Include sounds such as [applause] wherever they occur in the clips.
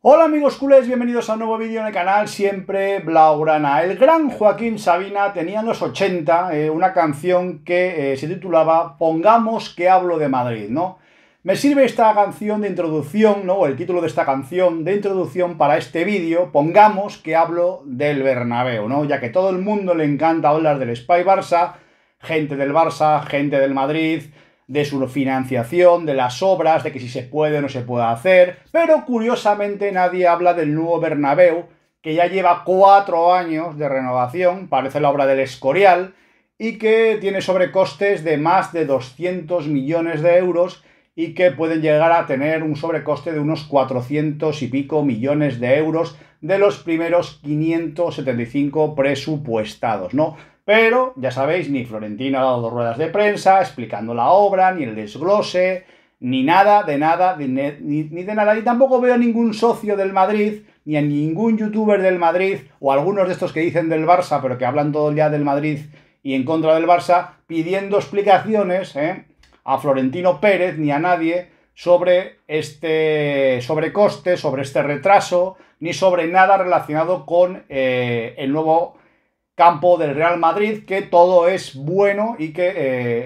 Hola amigos culés, bienvenidos a un nuevo vídeo en el canal Siempre Blaugrana. El gran Joaquín Sabina tenía en los 80 eh, una canción que eh, se titulaba Pongamos que hablo de Madrid, ¿no? Me sirve esta canción de introducción, ¿no? O el título de esta canción de introducción para este vídeo, pongamos que hablo del Bernabéu, ¿no? Ya que todo el mundo le encanta hablar del Spy Barça, gente del Barça, gente del Madrid, de su financiación, de las obras, de que si se puede o no se puede hacer, pero curiosamente nadie habla del nuevo Bernabéu, que ya lleva cuatro años de renovación, parece la obra del Escorial, y que tiene sobrecostes de más de 200 millones de euros y que pueden llegar a tener un sobrecoste de unos 400 y pico millones de euros de los primeros 575 presupuestados, ¿no? Pero, ya sabéis, ni Florentino ha dado ruedas de prensa explicando la obra, ni el desglose, ni nada, de nada, ni, de nada. Y tampoco veo a ningún socio del Madrid, ni a ningún youtuber del Madrid, o algunos de estos que dicen del Barça, pero que hablan todo ya del Madrid y en contra del Barça, pidiendo explicaciones ¿eh? a Florentino Pérez, ni a nadie, sobre este sobrecoste, sobre este retraso, ni sobre nada relacionado con eh, el nuevo campo del Real Madrid, que todo es bueno y que,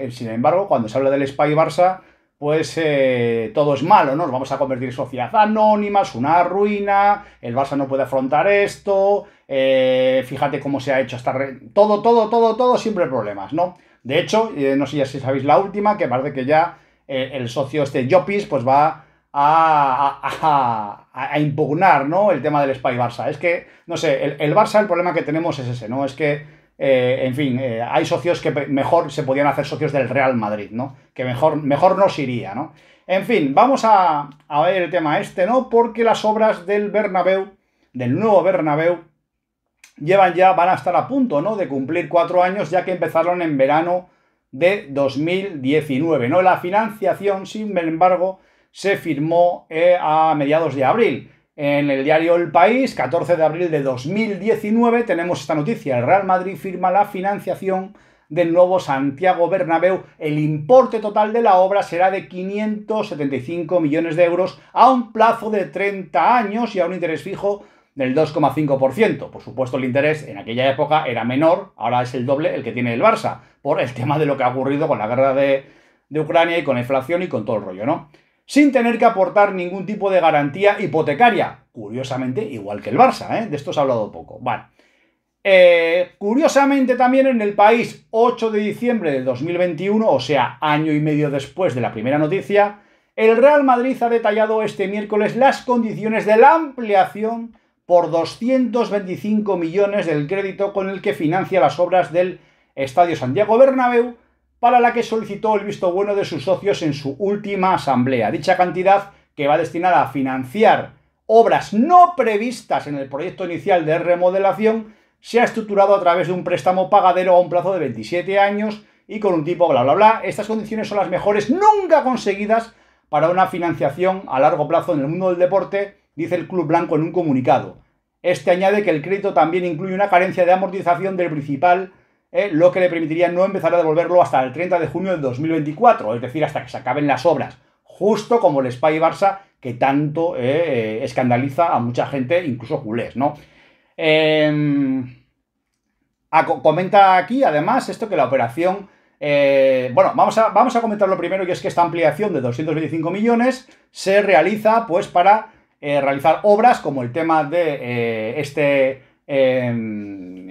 eh, sin embargo, cuando se habla del Spy Barça, pues eh, todo es malo, ¿no? Nos vamos a convertir en sociedad anónimas, una ruina, el Barça no puede afrontar esto, eh, fíjate cómo se ha hecho hasta... Todo, todo, todo, todo, siempre problemas, ¿no? De hecho, no sé si sabéis la última, que parece que ya el socio este Jopis, pues va a, a, impugnar ¿no? el tema del Spy Barça. Es que, no sé, el, Barça el problema que tenemos es ese, ¿no? Es que, eh, en fin, eh, hay socios que mejor se podían hacer socios del Real Madrid, ¿no? Que mejor, mejor nos iría, ¿no? En fin, vamos a, ver el tema este, ¿no? Porque las obras del Bernabéu, del nuevo Bernabéu, llevan ya, van a estar a punto, ¿no? De cumplir cuatro años, ya que empezaron en verano de 2019, ¿no? La financiación, sin embargo, se firmó eh, a mediados de abril. En el diario El País, 14 de abril de 2019, tenemos esta noticia. El Real Madrid firma la financiación del nuevo Santiago Bernabéu. El importe total de la obra será de 575 millones de euros a un plazo de 30 años y a un interés fijo del 2,5%. Por supuesto, el interés en aquella época era menor, ahora es el doble el que tiene el Barça, por el tema de lo que ha ocurrido con la guerra de, de Ucrania y con la inflación y con todo el rollo, ¿no? sin tener que aportar ningún tipo de garantía hipotecaria. Curiosamente, igual que el Barça, ¿eh? de esto se ha hablado poco. Eh, curiosamente también en el país, 8 de diciembre de 2021, o sea, año y medio después de la primera noticia, el Real Madrid ha detallado este miércoles las condiciones de la ampliación por 225 millones del crédito con el que financia las obras del Estadio Santiago Bernabéu para la que solicitó el visto bueno de sus socios en su última asamblea. Dicha cantidad, que va destinada a financiar obras no previstas en el proyecto inicial de remodelación, se ha estructurado a través de un préstamo pagadero a un plazo de 27 años y con un tipo bla bla bla. Estas condiciones son las mejores nunca conseguidas para una financiación a largo plazo en el mundo del deporte, dice el Club Blanco en un comunicado. Este añade que el crédito también incluye una carencia de amortización del principal ¿eh? lo que le permitiría no empezar a devolverlo hasta el 30 de junio del 2024, es decir, hasta que se acaben las obras, justo como el Spy Barça que tanto ¿eh? Eh, escandaliza a mucha gente, incluso culés, ¿no? Em, comenta aquí, además, esto que la operación... bueno, vamos a, vamos a comentarlo primero, que es que esta ampliación de 225 millones se realiza pues para realizar obras como el tema de este em,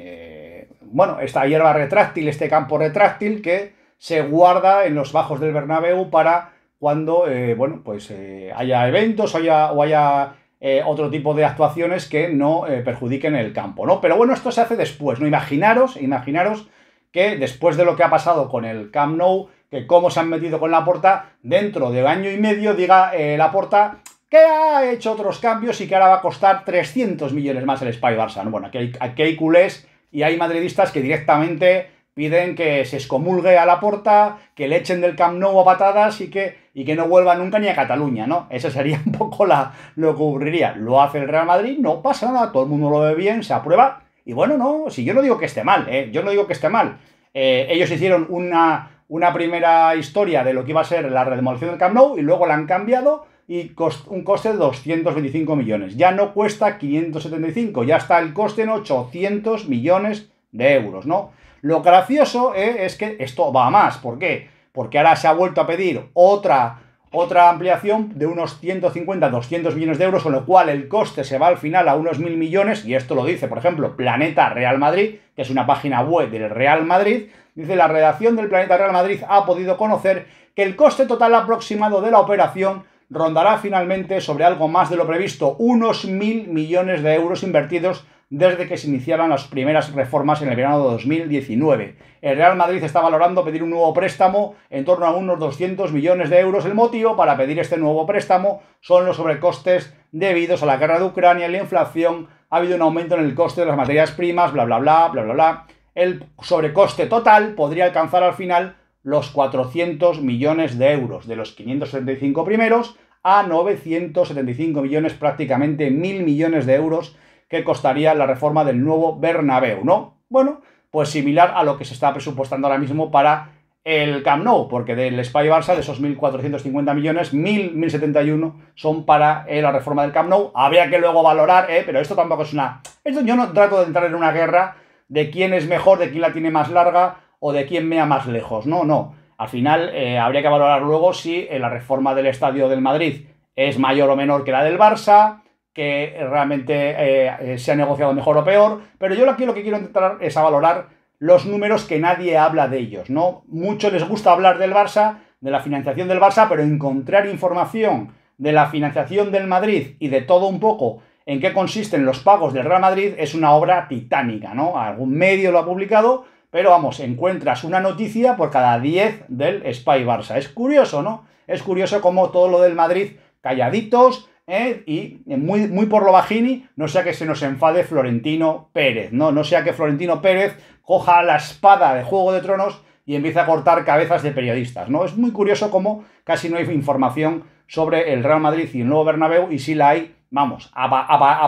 bueno, esta hierba retráctil, este campo retráctil que se guarda en los bajos del Bernabéu para cuando, eh, bueno, pues eh, haya eventos o haya eh, otro tipo de actuaciones que no perjudiquen el campo, ¿no? Pero bueno, esto se hace después, ¿no? Imaginaros, imaginaros que después de lo que ha pasado con el Camp Nou, que cómo se han metido con la porta, dentro de año y medio diga la porta que ha hecho otros cambios y que ahora va a costar 300 millones más el Spy Barça. ¿no? Bueno, aquí hay, aquí hay culés y hay madridistas que directamente piden que se excomulgue a la porta, que le echen del Camp Nou a patadas y que, y que no vuelva nunca ni a Cataluña, ¿no? Eso sería [laughs] un poco la, lo que ocurriría. Lo hace el Real Madrid, no pasa nada, todo el mundo lo ve bien, se aprueba. Y bueno, no, si yo no digo que esté mal, ¿eh? yo no digo que esté mal. Eh, ellos hicieron una, una primera historia de lo que iba a ser la redemolición del Camp Nou y luego la han cambiado y un coste de 225 millones. Ya no cuesta 575, ya está el coste en 800 millones de euros, ¿no? Lo gracioso eh, es que esto va a más. ¿Por qué? Porque ahora se ha vuelto a pedir otra, otra ampliación de unos 150, 200 millones de euros, con lo cual el coste se va al final a unos mil millones, y esto lo dice, por ejemplo, Planeta Real Madrid, que es una página web del Real Madrid, dice la redacción del Planeta Real Madrid ha podido conocer que el coste total aproximado de la operación rondará finalmente sobre algo más de lo previsto, unos mil millones de euros invertidos desde que se iniciaran las primeras reformas en el verano de 2019. El Real Madrid está valorando pedir un nuevo préstamo en torno a unos 200 millones de euros. El motivo para pedir este nuevo préstamo son los sobrecostes debidos a la guerra de Ucrania la inflación. Ha habido un aumento en el coste de las materias primas, bla, bla, bla, bla, bla, bla. El sobrecoste total podría alcanzar al final los 400 millones de euros, de los 575 primeros a 975 millones, prácticamente mil millones de euros que costaría la reforma del nuevo Bernabéu, ¿no? Bueno, pues similar a lo que se está presupuestando ahora mismo para el Camp Nou, porque del Spy Barça, de esos 1.450 millones, 1.071 son para eh, la reforma del Camp Nou. Habría que luego valorar, eh, pero esto tampoco es una... yo no trato de entrar en una guerra de quién es mejor, de quién la tiene más larga o de quién mea más lejos. No, no. Al final eh, habría que valorar luego si eh, la reforma del estadio del Madrid es mayor o menor que la del Barça, que realmente eh, se ha negociado mejor o peor. Pero yo aquí lo que quiero intentar es a valorar los números que nadie habla de ellos. ¿no? Mucho les gusta hablar del Barça, de la financiación del Barça, pero encontrar información de la financiación del Madrid y de todo un poco en qué consisten los pagos del Real Madrid es una obra titánica, ¿no? Algún medio lo ha publicado, pero vamos, encuentras una noticia por cada 10 del Spy Barça. Es curioso, ¿no? Es curioso como todo lo del Madrid calladitos ¿eh? y muy, muy por lo bajini, no sea que se nos enfade Florentino Pérez, ¿no? No sea que Florentino Pérez coja la espada de Juego de Tronos y empiece a cortar cabezas de periodistas, ¿no? Es muy curioso cómo casi no hay información sobre el Real Madrid y el nuevo Bernabéu y sí la hay, vamos, a,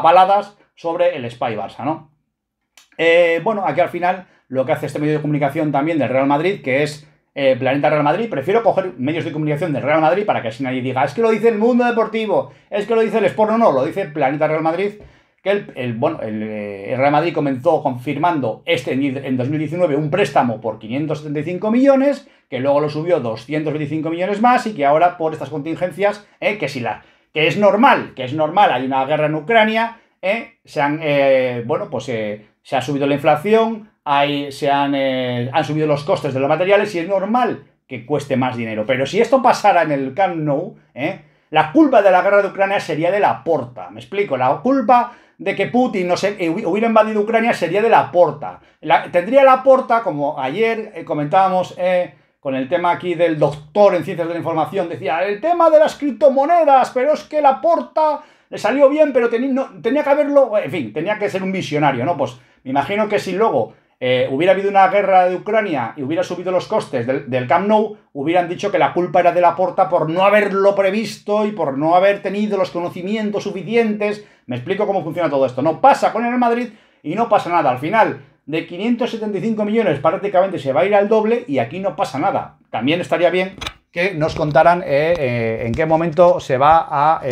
baladas sobre el Spy Barça, ¿no? Eh, bueno, aquí al final lo que hace este medio de comunicación también del Real Madrid, que es eh, Planeta Real Madrid. Prefiero coger medios de comunicación del Real Madrid para que así nadie diga, es que lo dice el mundo deportivo, es que lo dice el Sport, no, no, lo dice Planeta Real Madrid. Que el, bueno, eh, el, Real Madrid comenzó confirmando este en 2019 un préstamo por 575 millones, que luego lo subió 225 millones más y que ahora por estas contingencias, eh, que si la, que es normal, que es normal, hay una guerra en Ucrania, eh, se han, bueno, pues se ha subido la inflación, se han, eh, han subido los costes de los materiales y es normal que cueste más dinero. Pero si esto pasara en el Camp Nou, ¿eh? la culpa de la guerra de Ucrania sería de la porta. Me explico, la culpa de que Putin no se, eh, hubiera invadido Ucrania sería de la porta. tendría la porta, como ayer comentábamos con el tema aquí del doctor en ciencias de la información, decía, el tema de las criptomonedas, pero es que la porta le salió bien, pero tenía que haberlo, en fin, tenía que ser un visionario, ¿no? Pues me imagino que si luego eh, hubiera habido una guerra de Ucrania y hubiera subido los costes del, Camp Nou, hubieran dicho que la culpa era de la porta por no haberlo previsto y por no haber tenido los conocimientos suficientes. Me explico cómo funciona todo esto. No pasa con el Madrid y no pasa nada. Al final, de 575 millones prácticamente se va a ir al doble y aquí no pasa nada. También estaría bien que nos contaran eh, eh, en qué momento se va a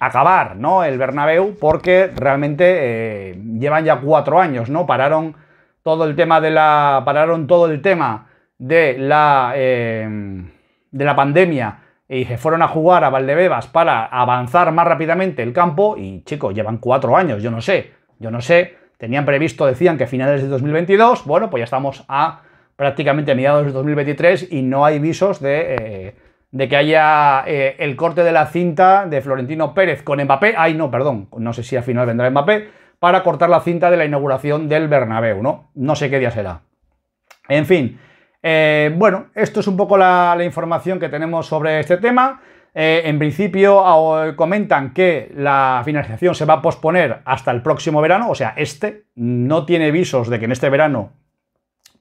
acabar ¿no? el Bernabéu, porque realmente llevan ya cuatro años, ¿no? Pararon todo el tema de la. pararon todo el tema de la. Em, de la pandemia y se fueron a jugar a Valdebebas para avanzar más rápidamente el campo y chicos, llevan cuatro años, yo no sé, yo no sé, tenían previsto, decían que finales de 2022, bueno, pues ya estamos a prácticamente mediados de 2023 y no hay visos de, eh, de que haya eh, el corte de la cinta de Florentino Pérez con Mbappé, ay no, perdón, no sé si al final vendrá Mbappé, para cortar la cinta de la inauguración del Bernabéu, ¿no? No sé qué día será. En fin, eh, bueno, esto es un poco la, información que tenemos sobre este tema. Eh, en principio comentan que la financiación se va a posponer hasta el próximo verano, o sea, este no tiene visos de que en este verano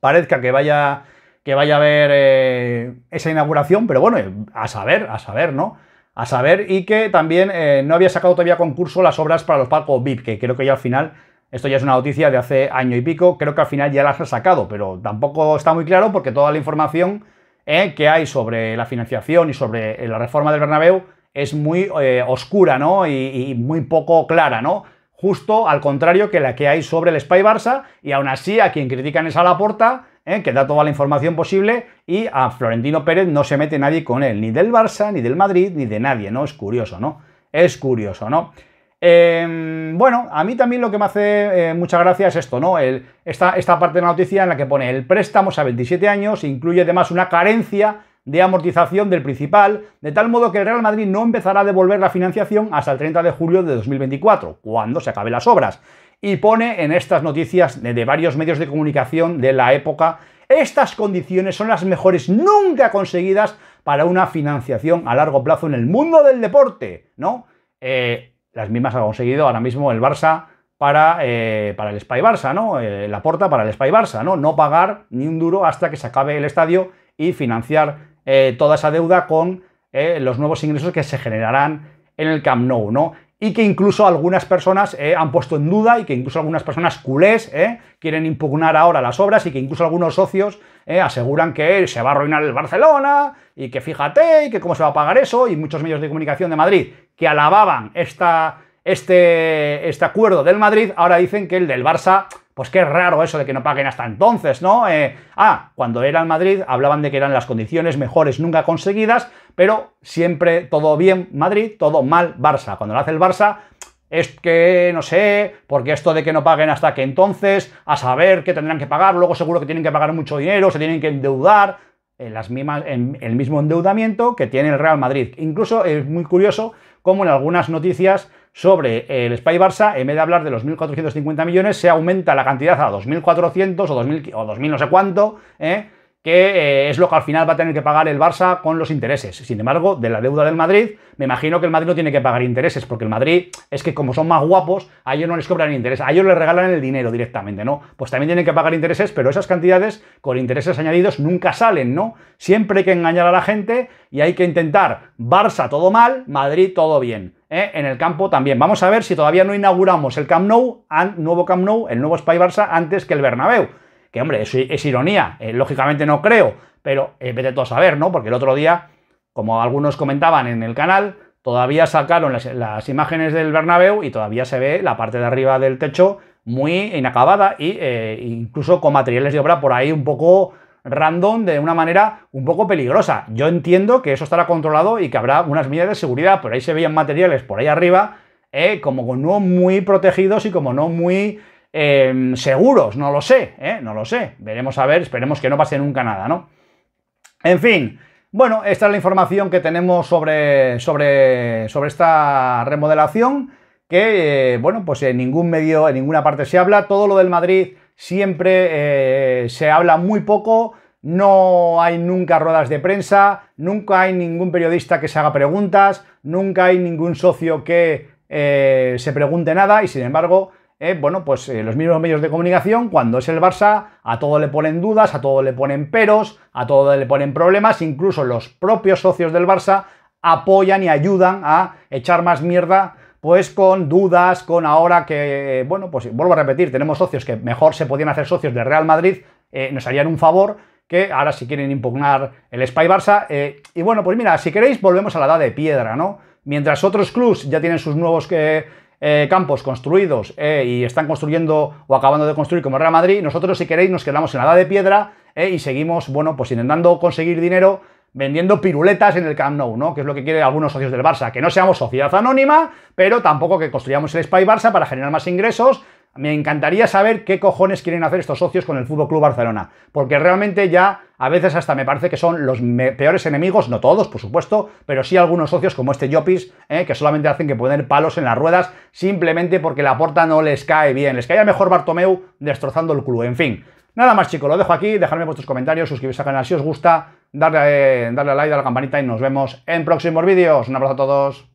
parezca que vaya, que vaya a haber eh, esa inauguración, pero bueno, a saber, a saber, ¿no? a saber, y que también eh, no había sacado todavía concurso las obras para los palcos VIP, que creo que ya al final, esto ya es una noticia de hace año y pico, creo que al final ya las ha sacado, pero tampoco está muy claro porque toda la información eh, que hay sobre la financiación y sobre eh, la reforma del Bernabéu es muy oscura, ¿no? Y, muy poco clara, ¿no? Justo al contrario que la que hay sobre el Spy Barça, y aún así a quien critican es a la porta, ¿eh? que da toda la información posible y a Florentino Pérez no se mete nadie con él, ni del Barça, ni del Madrid, ni de nadie, ¿no? Es curioso, ¿no? Es curioso, ¿no? Em, bueno, a mí también lo que me hace muchas eh, mucha gracia es esto, ¿no? El, esta, esta parte de la noticia en la que pone el préstamo a 27 años, incluye además una carencia de amortización del principal, de tal modo que el Real Madrid no empezará a devolver la financiación hasta el 30 de julio de 2024, cuando se acaben las obras y pone en estas noticias de, varios medios de comunicación de la época, estas condiciones son las mejores nunca conseguidas para una financiación a largo plazo en el mundo del deporte, ¿no? Eh, las mismas ha conseguido ahora mismo el Barça para, eh, para el Spy Barça, ¿no? Eh, la porta para el Spy Barça, ¿no? No pagar ni un duro hasta que se acabe el estadio y financiar toda esa deuda con los nuevos ingresos que se generarán en el Camp Nou, ¿no? y que incluso algunas personas eh, han puesto en duda y que incluso algunas personas culés eh, quieren impugnar ahora las obras y que incluso algunos socios eh, aseguran que se va a arruinar el Barcelona y que fíjate y que cómo se va a pagar eso y muchos medios de comunicación de Madrid que alababan esta, este, este acuerdo del Madrid ahora dicen que el del Barça pues qué raro eso de que no paguen hasta entonces, ¿no? Eh, ah, cuando era en Madrid hablaban de que eran las condiciones mejores nunca conseguidas, pero siempre todo bien Madrid, todo mal Barça. Cuando lo hace el Barça, es que, no sé, porque esto de que no paguen hasta que entonces, a saber que tendrán que pagar, luego seguro que tienen que pagar mucho dinero, se tienen que endeudar, en, las mismas, el mismo endeudamiento que tiene el Real Madrid. Incluso es muy curioso cómo en algunas noticias sobre el Spy Barça, en vez de hablar de los 1.450 millones, se aumenta la cantidad a 2.400 o 2.000 o 2000 no sé cuánto, ¿eh? que eh, es lo que al final va a tener que pagar el Barça con los intereses. Sin embargo, de la deuda del Madrid, me imagino que el Madrid no tiene que pagar intereses, porque el Madrid es que como son más guapos, a ellos no les cobran intereses, a ellos les regalan el dinero directamente, ¿no? Pues también tienen que pagar intereses, pero esas cantidades con intereses añadidos nunca salen, ¿no? Siempre hay que engañar a la gente y hay que intentar Barça todo mal, Madrid todo bien. ¿eh? En el campo también. Vamos a ver si todavía no inauguramos el Camp Nou, nuevo Camp Nou, el nuevo Spy Barça antes que el Bernabéu. Que hombre, eso es ironía, eh, lógicamente no creo, pero eh, vete todo a saber, ¿no? Porque el otro día, como algunos comentaban en el canal, todavía sacaron las, imágenes del Bernabéu y todavía se ve la parte de arriba del techo muy inacabada e incluso con materiales de obra por ahí un poco random de una manera un poco peligrosa. Yo entiendo que eso estará controlado y que habrá unas medidas de seguridad, pero ahí se veían materiales por ahí arriba como no muy protegidos y como no muy Em, seguros, no lo sé, ¿eh? no lo sé. Veremos a ver, esperemos que no pase nunca nada, ¿no? En fin, bueno, esta es la información que tenemos sobre, sobre, sobre esta remodelación, que, eh, bueno, pues en ningún medio, en ninguna parte se habla. Todo lo del Madrid siempre eh, se habla muy poco, no hay nunca ruedas de prensa, nunca hay ningún periodista que se haga preguntas, nunca hay ningún socio que se pregunte nada y, sin embargo, eh, bueno, pues eh, los mismos medios de comunicación, cuando es el Barça, a todo le ponen dudas, a todo le ponen peros, a todo le ponen problemas, incluso los propios socios del Barça apoyan y ayudan a echar más mierda, pues con dudas, con ahora que, eh, bueno, pues vuelvo a repetir, tenemos socios que mejor se podían hacer socios de Real Madrid, nos harían un favor, que ahora si quieren impugnar el Spy Barça, y bueno, pues mira, si queréis volvemos a la edad de piedra, ¿no? Mientras otros clubs ya tienen sus nuevos que eh, campos construidos eh, y están construyendo o acabando de construir como Real Madrid, nosotros si queréis nos quedamos en la edad de piedra eh, y seguimos, bueno, pues intentando conseguir dinero vendiendo piruletas en el Camp Nou, ¿no? Que es lo que quieren algunos socios del Barça, que no seamos sociedad anónima, pero tampoco que construyamos el Spy Barça para generar más ingresos, me encantaría saber qué cojones quieren hacer estos socios con el Fútbol Club Barcelona, porque realmente ya a veces hasta me parece que son los peores enemigos, no todos, por supuesto, pero sí algunos socios como este Llopis, eh, que solamente hacen que poner palos en las ruedas simplemente porque la porta no les cae bien, les caía mejor Bartomeu destrozando el club, en fin. Nada más chicos, lo dejo aquí, dejadme vuestros comentarios, suscribiros al canal si os gusta, darle, eh, darle a like, a la campanita y nos vemos en próximos vídeos. Un abrazo a todos.